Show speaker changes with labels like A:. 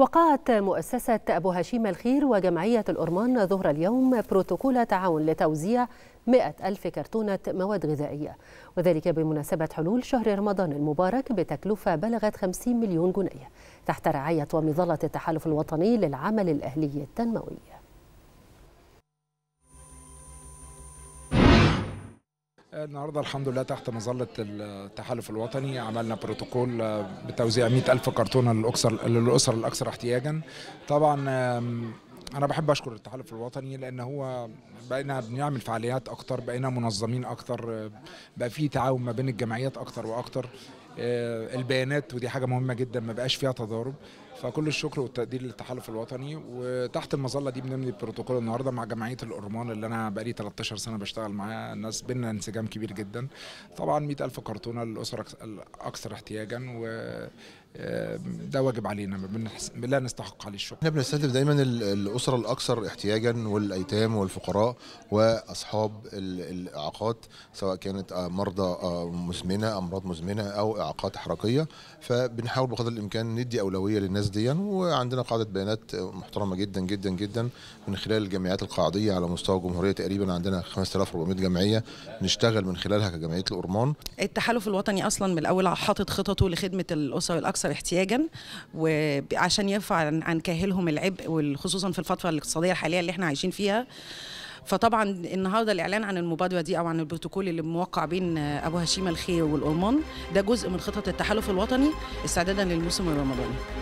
A: وقعت مؤسسة أبو هشيم الخير وجمعية الأرمان ظهر اليوم بروتوكول تعاون لتوزيع 100 ألف كرتونة مواد غذائية وذلك بمناسبة حلول شهر رمضان المبارك بتكلفة بلغت 50 مليون جنيه تحت رعاية ومظلة التحالف الوطني للعمل الأهلي التنموي
B: النهاردة الحمد لله تحت مظلة التحالف الوطني عملنا بروتوكول آه، بتوزيع مئة ألف كرتونة للأسر, للأسر الأكثر احتياجا طبعا أنا بحب أشكر التحالف الوطني لأن هو بقينا بنعمل فعاليات أكتر بقينا منظمين أكتر آه، بقى في تعاون ما بين الجمعيات أكتر وأكتر آه، البيانات ودي حاجه مهمه جدا ما بقاش فيها تضارب فكل الشكر والتقدير للتحالف الوطني وتحت المظله دي بنبني البروتوكول النهارده مع جمعيه الأرمان اللي انا بقالي 13 سنه بشتغل معاها الناس بينا انسجام كبير جدا طبعا 100000 كرتونه للاسر الاكثر احتياجا و آه، ده واجب علينا لا نستحق عليه الشكر.
C: احنا بنستهدف دايما الاسره الاكثر احتياجا والايتام والفقراء واصحاب الاعاقات سواء كانت آه، مرضى مزمنه امراض مزمنه او اعاقات حركيه فبنحاول بقدر الامكان ندي اولويه للناس دي وعندنا قاعده بيانات محترمه جدا جدا جدا من خلال الجمعيات القاعديه على مستوى الجمهوريه تقريبا عندنا 5400 جمعيه نشتغل من خلالها كجمعيه الأرمان
D: التحالف الوطني اصلا من الاول حاطط خططه لخدمه الاسر الاكثر احتياجا وعشان يرفع عن كاهلهم العبء وخصوصا في الفتره الاقتصاديه الحاليه اللي احنا عايشين فيها فطبعا النهارده الاعلان عن المبادره دي او عن البروتوكول اللي موقع بين ابو هشيم الخير والأرمان ده جزء من خطط التحالف الوطني استعدادا للموسم الرمضاني